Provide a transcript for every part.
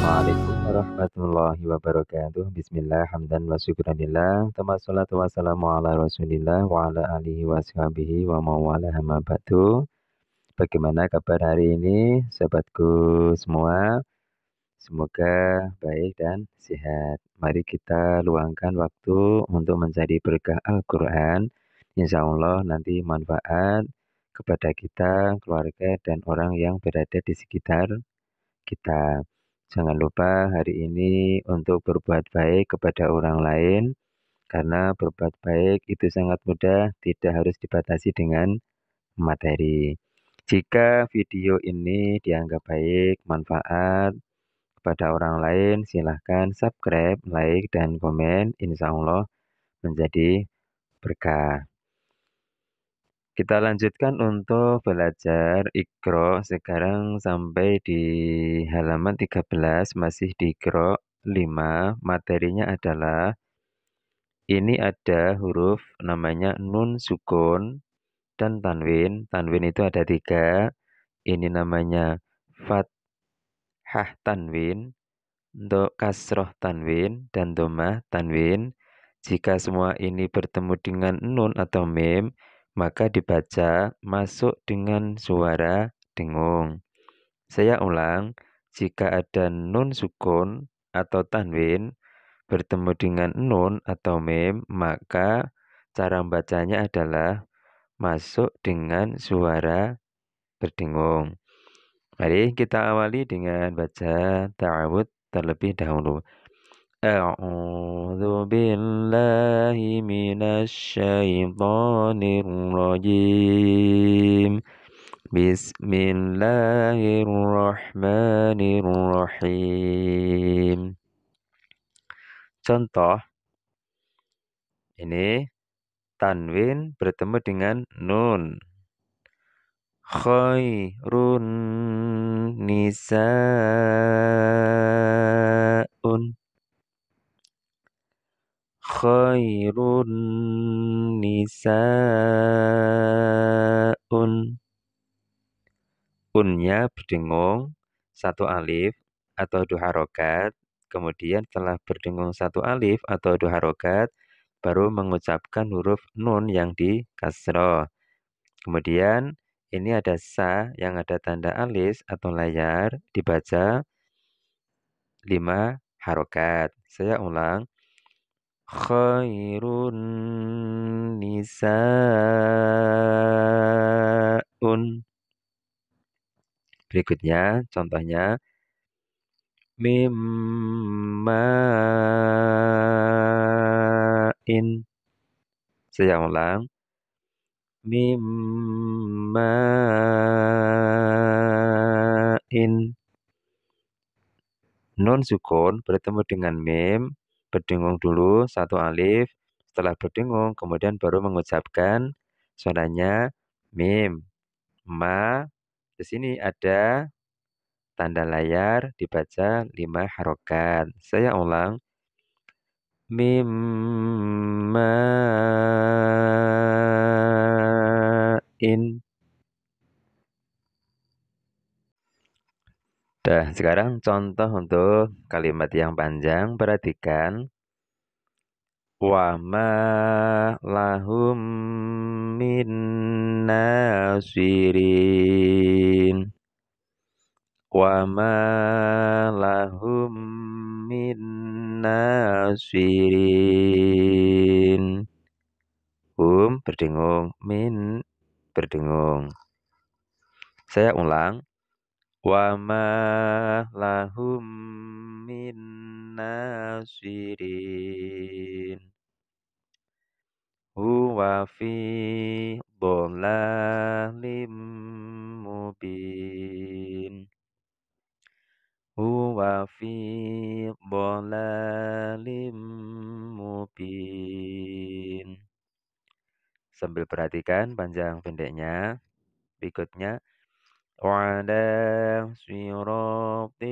Assalamualaikum warahmatullahi wabarakatuh Bismillah hamdan wa syukranillah Tama salatu wassalamu ala rasulillah Wa ala alihi wa sahabihi wa mawala hama batu Bagaimana kabar hari ini sahabatku semua Semoga baik dan sehat Mari kita luangkan waktu untuk menjadi berkah Al-Quran Insya Allah nanti manfaat kepada kita, keluarga, dan orang yang berada di sekitar kita. Jangan lupa hari ini untuk berbuat baik kepada orang lain, karena berbuat baik itu sangat mudah, tidak harus dibatasi dengan materi. Jika video ini dianggap baik, manfaat kepada orang lain, silahkan subscribe, like, dan komen. Insya Allah menjadi berkah. Kita lanjutkan untuk belajar ikro. sekarang sampai di halaman 13 masih di ikro 5 materinya adalah ini ada huruf namanya nun sukun dan tanwin. Tanwin itu ada tiga. Ini namanya fathah tanwin, untuk kasroh tanwin, dan domah tanwin. Jika semua ini bertemu dengan nun atau mim, maka dibaca masuk dengan suara dengung. Saya ulang, jika ada nun sukun atau tanwin bertemu dengan nun atau mim, maka cara membacanya adalah masuk dengan suara berdengung. Mari kita awali dengan baca ta'awud terlebih dahulu. A'udzu بالله من الشيطان الرجيم بسم الله الرحمن الرحيم Contoh ini tanwin bertemu dengan nun. Khairun nisaun khairun nisaun. Unnya berdengung satu alif atau dua harokat, kemudian setelah berdengung satu alif atau dua harokat, baru mengucapkan huruf nun yang di kasroh. Kemudian ini ada sa yang ada tanda alis atau layar dibaca lima harokat. Saya ulang khairun nisaun. Berikutnya contohnya mimmain. Saya ulang. Mimmain. Nun sukun bertemu dengan mim berdengung dulu satu alif. Setelah berdengung, kemudian baru mengucapkan suaranya mim. Ma, di sini ada tanda layar dibaca lima harokat. Saya ulang. ma in Nah, sekarang contoh untuk kalimat yang panjang, perhatikan. Wa ma lahum min nasirin. Wa ma lahum min nasirin. Hum berdengung, min berdengung. Saya ulang wa ma lahum min nasirin huwa fi dhalalim mubin huwa fi dhalalim mubin sambil perhatikan panjang pendeknya berikutnya وعلى صراط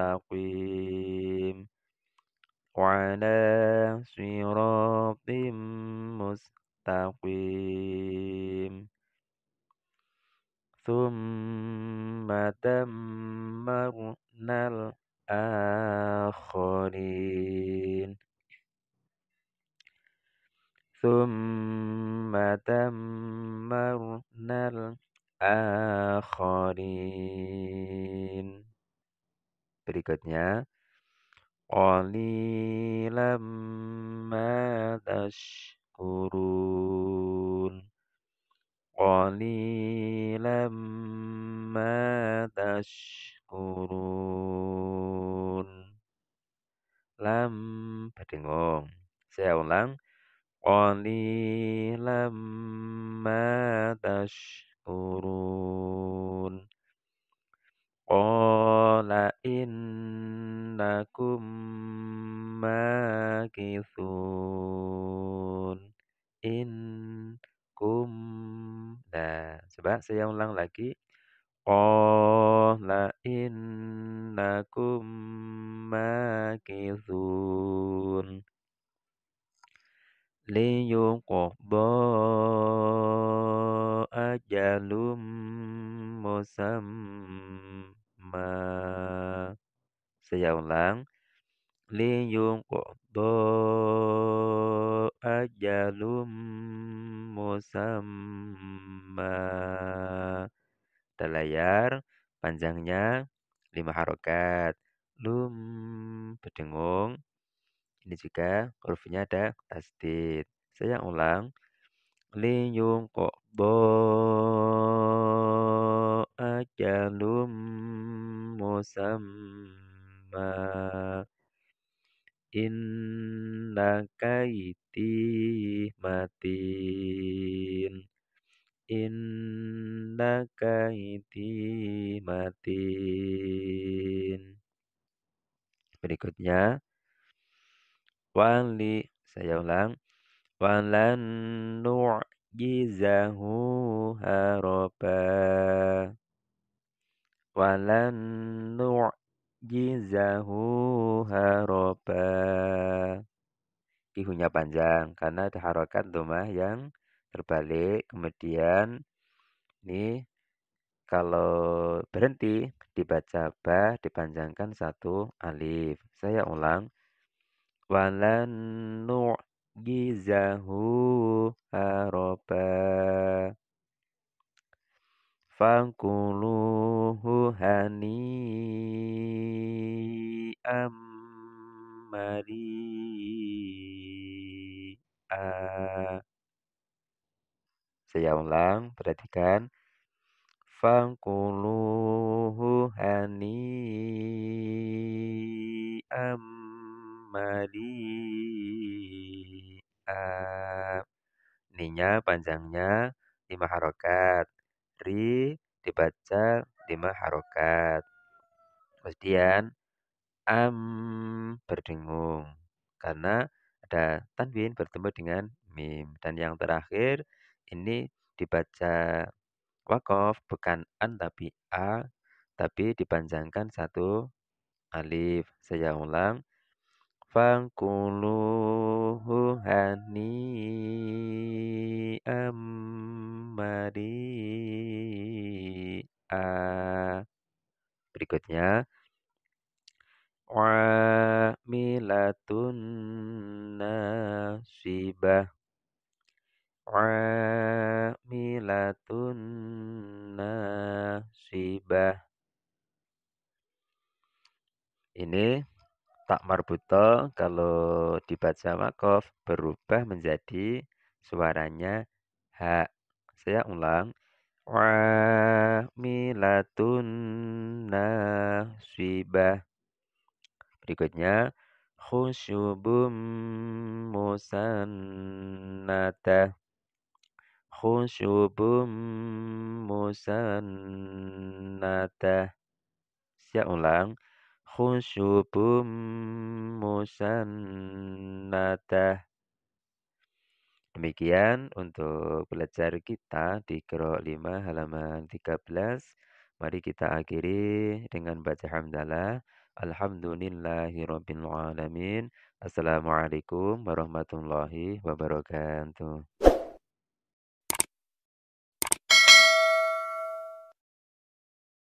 مستقيم وعلى صراط مستقيم ثم دمرنا الآخرين ثم دمرنا الآخرين akharin. Berikutnya madash ma tashkurun. lam ma tashkurun. Lam berdengung. Saya ulang. Qalilan ma tashkurun تشكرون قال إنكم ماكثون إنكم Nah, coba saya ulang lagi. Qala innakum makithun liyuqba ajalum musamma. Saya ulang. Liyung kodo ajalum musamma. telayar telayar panjangnya lima harokat. Lum berdengung. Ini juga hurufnya ada tasdid. Saya ulang liyum qobo ajalum musamma inna kaiti matin inna kaiti matin berikutnya wali saya ulang ولن نعجزه هربا ولن نعجزه هربا Ihunya panjang karena ada harokat domah yang terbalik. Kemudian ini kalau berhenti dibaca ba dipanjangkan satu alif. Saya ulang. Walan nu' gizahu Fankulu Hu hani amari Saya ulang, perhatikan. Hu hani amari ninya panjangnya lima harokat. Ri dibaca lima harokat. Kemudian am berdengung karena ada tanwin bertemu dengan mim dan yang terakhir ini dibaca wakof bukan an tapi a tapi dipanjangkan satu alif saya ulang fangkuluhu hani a Berikutnya milatun nasibah milatun nasibah ini tak marbuto kalau dibaca wakof berubah menjadi suaranya ha. Saya ulang. Wa milatun nasibah. Berikutnya khusyubum musannata. Khusyubum musannata. Saya ulang. خشب musannadah. Demikian untuk belajar kita di Qira 5 halaman 13. Mari kita akhiri dengan baca hamdalah. Alhamdulillahi Rabbil Alamin. Assalamualaikum warahmatullahi wabarakatuh.